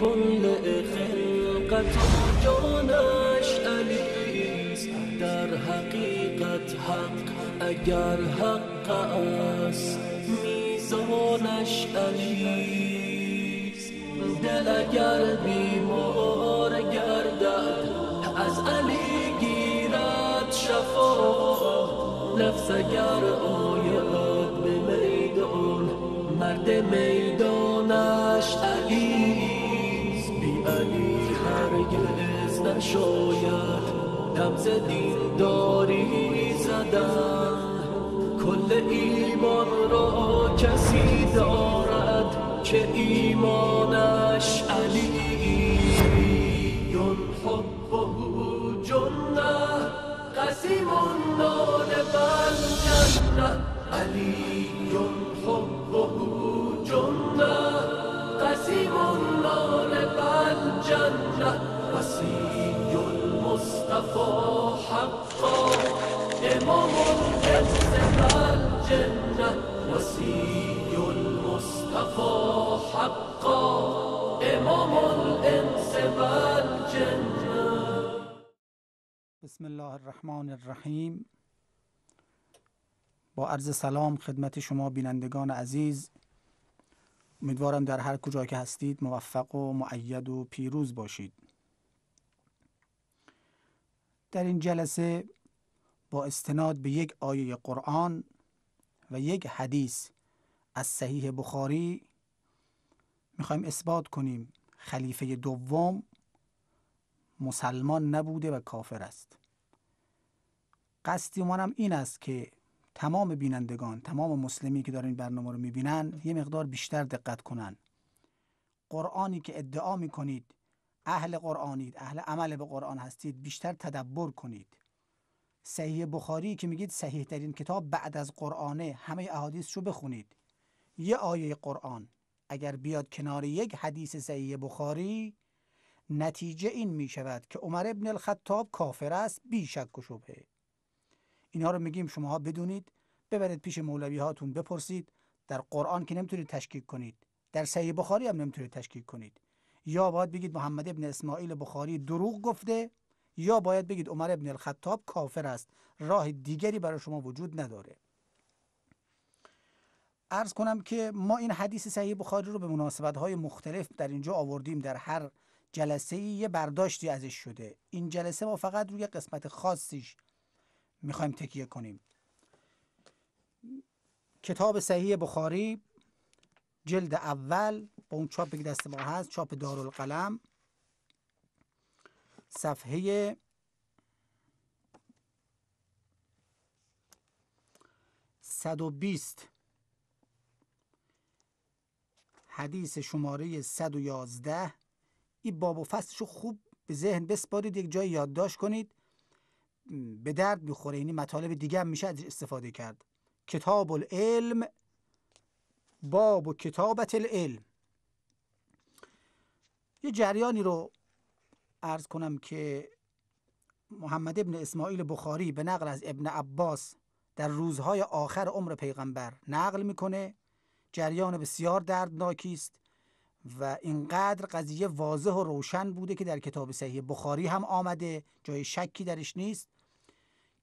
کل خلقت جانش علیس در حقیقت حق اگر حق است میزانش علیست دل اگر بیمار گردد از علی گیرد شفا لفظ اگر آید به میدان مرد میدان شاید نبز داری زدن کل ایمان را کسی دارد که ایمانش علی یون و جنه قسیم نال بل جنه علی و جنه قسیم نال بل جنه حقا بسم الله الرحمن الرحیم با عرض سلام خدمت شما بینندگان عزیز امیدوارم در هر کجا که هستید موفق و معید و پیروز باشید در این جلسه با استناد به یک آیه قرآن و یک حدیث از صحیح بخاری میخوایم اثبات کنیم خلیفه دوم مسلمان نبوده و کافر است قصدی منم این است که تمام بینندگان تمام مسلمی که دارن این برنامه رو میبینن یه مقدار بیشتر دقت کنن قرآنی که ادعا میکنید اهل قرآنید اهل عمل به قرآن هستید بیشتر تدبر کنید صحیح بخاری که میگید صحیح ترین کتاب بعد از قرآنه همه احادیث رو بخونید یه آیه قرآن اگر بیاد کنار یک حدیث صحیح بخاری نتیجه این می شود که عمر ابن الخطاب کافر است بی شک و شبهه اینا رو میگیم شماها بدونید ببرید پیش مولوی هاتون بپرسید در قرآن که نمیتونید تشکیک کنید در صحیح بخاری هم نمیتونید تشکیک کنید یا باید بگید محمد ابن اسماعیل بخاری دروغ گفته یا باید بگید عمر ابن الخطاب کافر است راه دیگری برای شما وجود نداره ارز کنم که ما این حدیث صحیح بخاری رو به مناسبت های مختلف در اینجا آوردیم در هر جلسه ای یه برداشتی ازش شده این جلسه ما فقط روی قسمت خاصیش میخوایم تکیه کنیم کتاب صحیح بخاری جلد اول با اون چاپ که دست ما هست چاپ دارالقلم صفحه صد و حدیث شماره 111 این باب و فصلشو خوب به ذهن بسپارید یک جای یادداشت کنید به درد میخوره یعنی مطالب دیگه هم میشه استفاده کرد کتاب العلم باب و کتابت العلم یه جریانی رو ارز کنم که محمد ابن اسماعیل بخاری به نقل از ابن عباس در روزهای آخر عمر پیغمبر نقل میکنه جریان بسیار دردناکی است و اینقدر قضیه واضح و روشن بوده که در کتاب صحیح بخاری هم آمده جای شکی درش نیست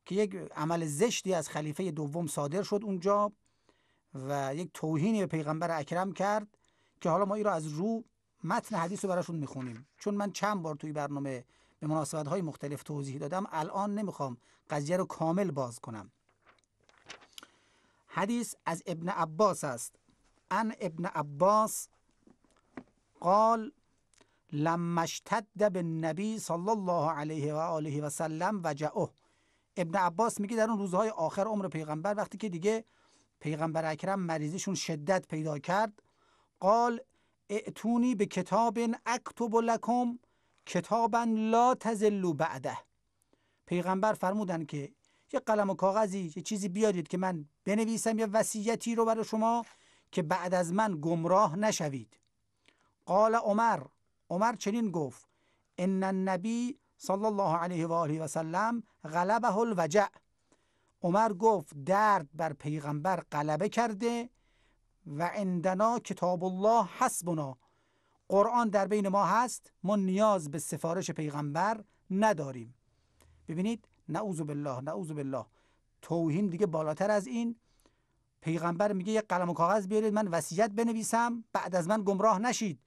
که یک عمل زشتی از خلیفه دوم صادر شد اونجا و یک توهینی به پیغمبر اکرم کرد که حالا ما این رو از رو متن حدیث رو براشون میخونیم چون من چند بار توی برنامه به مناسبت های مختلف توضیح دادم الان نمیخوام قضیه رو کامل باز کنم حدیث از ابن عباس است ان ابن عباس قال لما اشتد به نبی صلی الله علیه و آله و سلم و ابن عباس میگه در اون روزهای آخر عمر پیغمبر وقتی که دیگه پیغمبر اکرم مریضیشون شدت پیدا کرد قال اعتونی به کتاب اکتب لکم کتابا لا تزلو بعده پیغمبر فرمودن که یه قلم و کاغذی یه چیزی بیارید که من بنویسم یه وصیتی رو برای شما که بعد از من گمراه نشوید قال عمر عمر چنین گفت ان النبی صلی الله علیه و آله و سلم غلبه الوجع عمر گفت درد بر پیغمبر غلبه کرده و اندنا کتاب الله حسبنا قرآن در بین ما هست ما نیاز به سفارش پیغمبر نداریم ببینید نعوذ بالله نعوذ بالله توهین دیگه بالاتر از این پیغمبر میگه یک قلم و کاغذ بیارید من وصیت بنویسم بعد از من گمراه نشید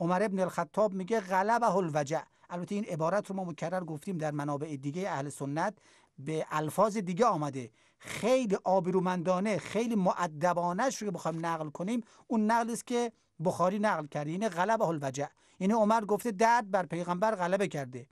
عمر ابن الخطاب میگه غلبه الوجع البته این عبارت رو ما مکرر گفتیم در منابع دیگه اهل سنت به الفاظ دیگه آمده خیلی آبرومندانه خیلی معدبانه رو که بخوایم نقل کنیم اون نقل است که بخاری نقل کرده یعنی غلبه وجه یعنی عمر گفته درد بر پیغمبر غلبه کرده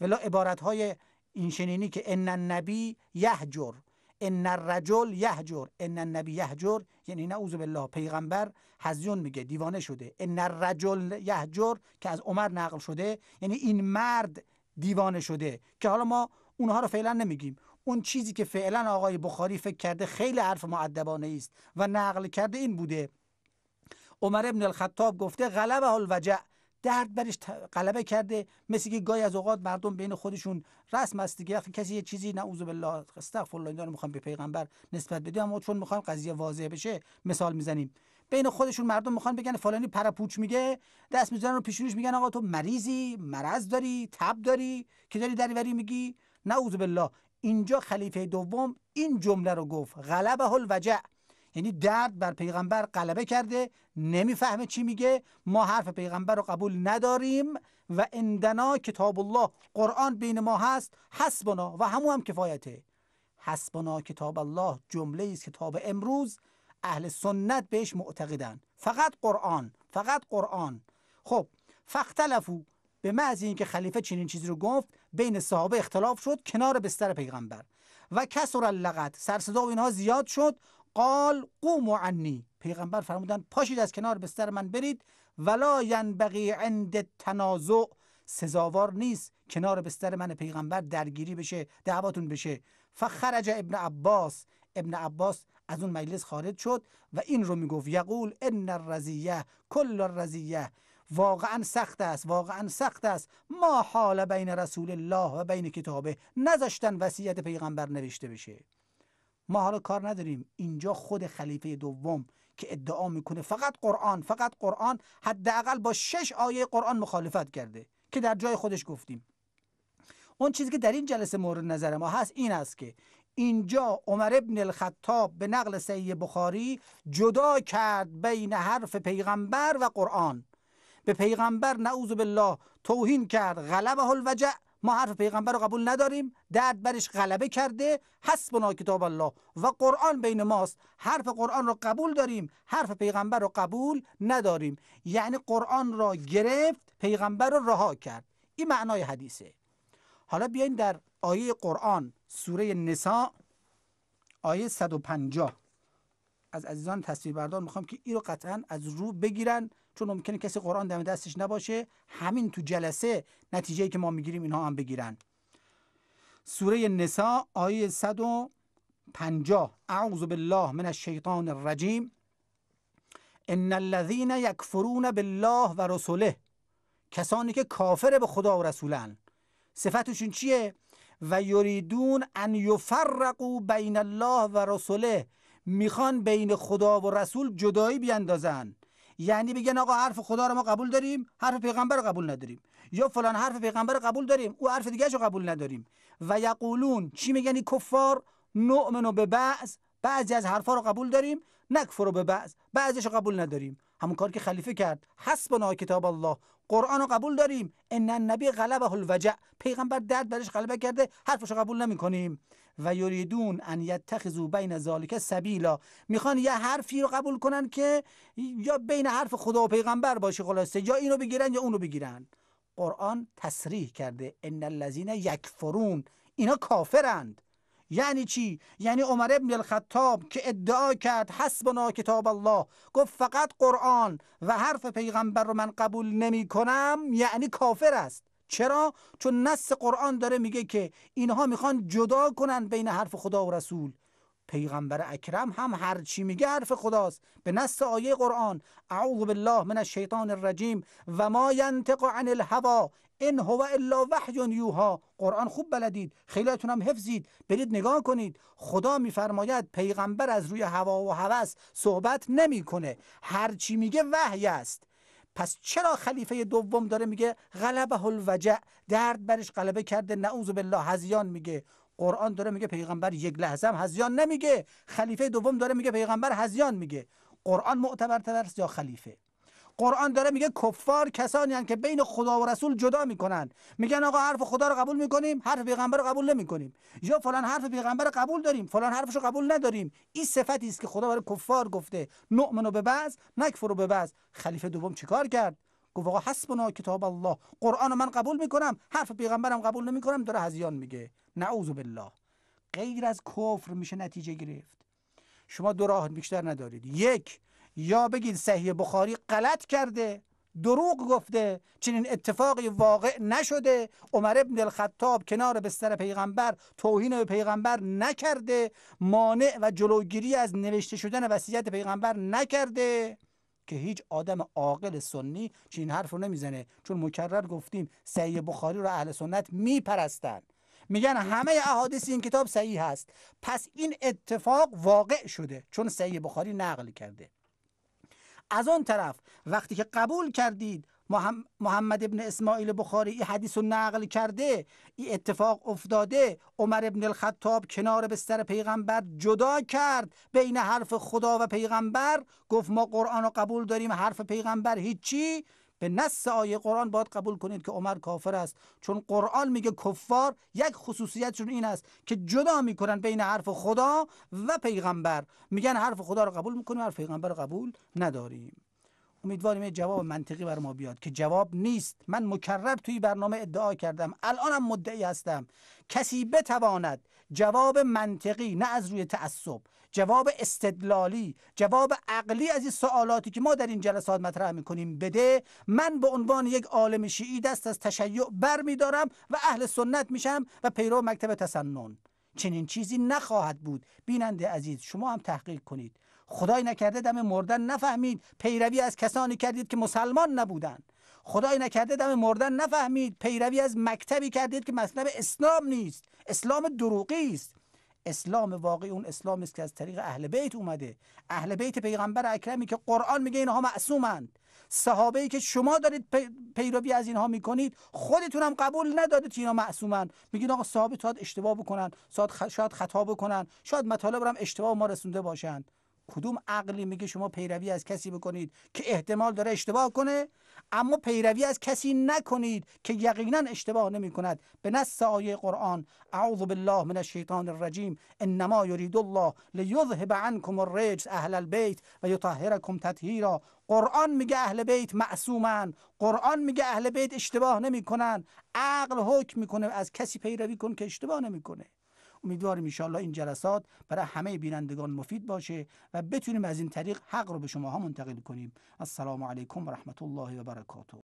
ولا عبارت های این شنینی که ان النبی یهجر ان الرجل یهجر ان النبی یهجر یعنی نعوذ بالله پیغمبر هزیون میگه دیوانه شده ان الرجل یهجر که از عمر نقل شده یعنی این مرد دیوانه شده که حالا ما اونها رو فعلا نمیگیم اون چیزی که فعلا آقای بخاری فکر کرده خیلی حرف معدبانه است و نقل کرده این بوده عمر ابن الخطاب گفته غلبه الوجع درد برش غلبه کرده مثل که گای از اوقات مردم بین خودشون رسم است دیگه کسی یه چیزی نعوذ بالله استغفر الله اینا رو میخوام به پیغمبر نسبت بده اما چون میخوام قضیه واضح بشه مثال میزنیم بین خودشون مردم میخوان بگن فلانی پرپوچ میگه دست میزنن رو پیشونیش میگن آقا تو مریضی مرض داری تب داری که داری دریوری میگی نعوذ بالله اینجا خلیفه دوم این جمله رو گفت غلبه الوجع یعنی درد بر پیغمبر غلبه کرده نمیفهمه چی میگه ما حرف پیغمبر رو قبول نداریم و اندنا کتاب الله قرآن بین ما هست حسبنا و همو هم کفایته حسبنا کتاب الله جمله است کتاب امروز اهل سنت بهش معتقدن فقط قرآن فقط قرآن خب فختلفو به معنی اینکه خلیفه چنین چیزی رو گفت بین صحابه اختلاف شد کنار بستر پیغمبر و کسر لغت سر صدا و اینها زیاد شد قال قوم عنی پیغمبر فرمودن پاشید از کنار بستر من برید ولا ینبغی عند تنازع سزاوار نیست کنار بستر من پیغمبر درگیری بشه دعواتون بشه فخرج ابن عباس ابن عباس از اون مجلس خارج شد و این رو میگفت یقول ان الرزیه کل الرزیه واقعا سخت است واقعا سخت است ما حال بین رسول الله و بین کتابه نذاشتن وصیت پیغمبر نوشته بشه ما حالا کار نداریم اینجا خود خلیفه دوم که ادعا میکنه فقط قرآن فقط قرآن حداقل با شش آیه قرآن مخالفت کرده که در جای خودش گفتیم اون چیزی که در این جلسه مورد نظر ما هست این است که اینجا عمر ابن الخطاب به نقل سی بخاری جدا کرد بین حرف پیغمبر و قرآن به پیغمبر نعوذ بالله توهین کرد غلبه الوجع ما حرف پیغمبر رو قبول نداریم درد برش غلبه کرده حسبنا کتاب الله و قرآن بین ماست حرف قرآن رو قبول داریم حرف پیغمبر رو قبول نداریم یعنی قرآن را گرفت پیغمبر رو رها کرد این معنای حدیثه حالا بیاین در آیه قرآن سوره نساء آیه 150 از عزیزان تصویر بردار میخوام که این قطعا از رو بگیرن چون ممکنه کسی قرآن دم دستش نباشه همین تو جلسه نتیجه که ما میگیریم اینها هم بگیرن سوره نسا آیه 150 اعوذ بالله من الشیطان الرجیم ان الذین یکفرون بالله و کسانی که کافر به خدا و رسولن صفتشون چیه و یریدون ان یفرقوا بین الله و رسوله میخوان بین خدا و رسول جدایی بیندازن یعنی بگن آقا حرف خدا رو ما قبول داریم حرف پیغمبر رو قبول نداریم یا فلان حرف پیغمبر رو قبول داریم او حرف دیگه رو قبول نداریم و یقولون چی میگنی کفار و به بعض بعضی از حرفها رو قبول داریم نکفر و به بعض بعضش رو قبول نداریم همون کار که خلیفه کرد حسبنا کتاب الله قرآن رو قبول داریم ان النبی غلبه الوجع پیغمبر درد برش غلبه کرده حرفشو قبول نمیکنیم و یریدون ان یتخذوا بین ذالک سبیلا میخوان یه حرفی رو قبول کنن که یا بین حرف خدا و پیغمبر باشه خلاصه یا اینو بگیرن یا اونو بگیرن قرآن تصریح کرده ان الذین یکفرون اینا کافرند یعنی چی یعنی عمر ابن الخطاب که ادعا کرد حسبنا کتاب الله گفت فقط قرآن و حرف پیغمبر رو من قبول نمی کنم یعنی کافر است چرا چون نص قرآن داره میگه که اینها میخوان جدا کنن بین حرف خدا و رسول پیغمبر اکرم هم هر چی میگه حرف خداست به نص آیه قرآن اعوذ بالله من الشیطان الرجیم و ما ینطق عن الهوا این هو الا وحی یوها قرآن خوب بلدید خیلیتون هم حفظید برید نگاه کنید خدا میفرماید پیغمبر از روی هوا و هوس صحبت نمیکنه هر چی میگه وحی است پس چرا خلیفه دوم داره میگه غلبه الوجع درد برش غلبه کرده نعوذ بالله هزیان میگه قرآن داره میگه پیغمبر یک لحظه هم هزیان نمیگه خلیفه دوم داره میگه پیغمبر هزیان میگه قرآن معتبر است یا خلیفه قرآن داره میگه کفار کسانی هستند که بین خدا و رسول جدا میکنن میگن آقا حرف خدا رو قبول میکنیم حرف پیغمبر رو قبول نمیکنیم یا فلان حرف پیغمبر رو قبول داریم فلان حرفش رو قبول نداریم این صفتی است که خدا برای کفار گفته نؤمنو به بعض نکفرو به بعض خلیفه دوم چیکار کرد گفت آقا حسبنا کتاب الله قرآن من قبول میکنم حرف پیغمبرم قبول نمیکنم داره هزیان میگه نعوذ بالله غیر از کفر میشه نتیجه گرفت شما دو راه بیشتر ندارید یک یا بگید صحیح بخاری غلط کرده دروغ گفته چنین اتفاقی واقع نشده عمر ابن الخطاب کنار بستر پیغمبر توهین به پیغمبر نکرده مانع و جلوگیری از نوشته شدن وصیت پیغمبر نکرده که هیچ آدم عاقل سنی چنین حرف رو نمیزنه چون مکرر گفتیم صحیح بخاری رو اهل سنت میپرستن میگن همه احادیث این کتاب صحیح هست پس این اتفاق واقع شده چون صحیح بخاری نقل کرده از آن طرف وقتی که قبول کردید محمد ابن اسماعیل بخاری این حدیث رو نقل کرده این اتفاق افتاده عمر ابن الخطاب کنار بستر پیغمبر جدا کرد بین حرف خدا و پیغمبر گفت ما قرآن رو قبول داریم حرف پیغمبر هیچی به نص آیه قرآن باید قبول کنید که عمر کافر است چون قرآن میگه کفار یک خصوصیتشون این است که جدا میکنن بین حرف خدا و پیغمبر میگن حرف خدا رو قبول میکنیم حرف پیغمبر رو قبول نداریم امیدواریم جواب منطقی بر ما بیاد که جواب نیست من مکرر توی برنامه ادعا کردم الانم مدعی هستم کسی بتواند جواب منطقی نه از روی تعصب جواب استدلالی جواب عقلی از این سوالاتی که ما در این جلسات مطرح میکنیم بده من به عنوان یک عالم شیعی دست از تشیع برمیدارم و اهل سنت میشم و پیرو مکتب تسنن چنین چیزی نخواهد بود بیننده عزیز شما هم تحقیق کنید خدای نکرده دم مردن نفهمید پیروی از کسانی کردید که مسلمان نبودند خدای نکرده دم مردن نفهمید پیروی از مکتبی کردید که مطلب اسلام نیست اسلام دروغی است اسلام واقعی اون اسلام است که از طریق اهل بیت اومده اهل بیت پیغمبر اکرمی که قرآن میگه اینها معصومند صحابه ای که شما دارید پیروی از اینها میکنید خودتون هم قبول ندادید که اینا معصومند میگید آقا صحابه تاد اشتباه بکنن شاید خطا بکنن شاید مطالب رو هم اشتباه ما رسونده باشند کدوم عقلی میگه شما پیروی از کسی بکنید که احتمال داره اشتباه کنه اما پیروی از کسی نکنید که یقینا اشتباه نمی کند به نص آیه قرآن اعوذ بالله من الشیطان الرجیم انما یرید الله لیذهب عنکم الرجس اهل البیت و یطهرکم تطهیرا قرآن میگه اهل بیت معصومن قرآن میگه اهل بیت اشتباه نمی کنن عقل حکم میکنه از کسی پیروی کن که اشتباه نمیکنه امیدواریم انشاءالله این جلسات برای همه بینندگان مفید باشه و بتونیم از این طریق حق رو به شماها منتقل کنیم السلام علیکم و رحمت الله و برکاته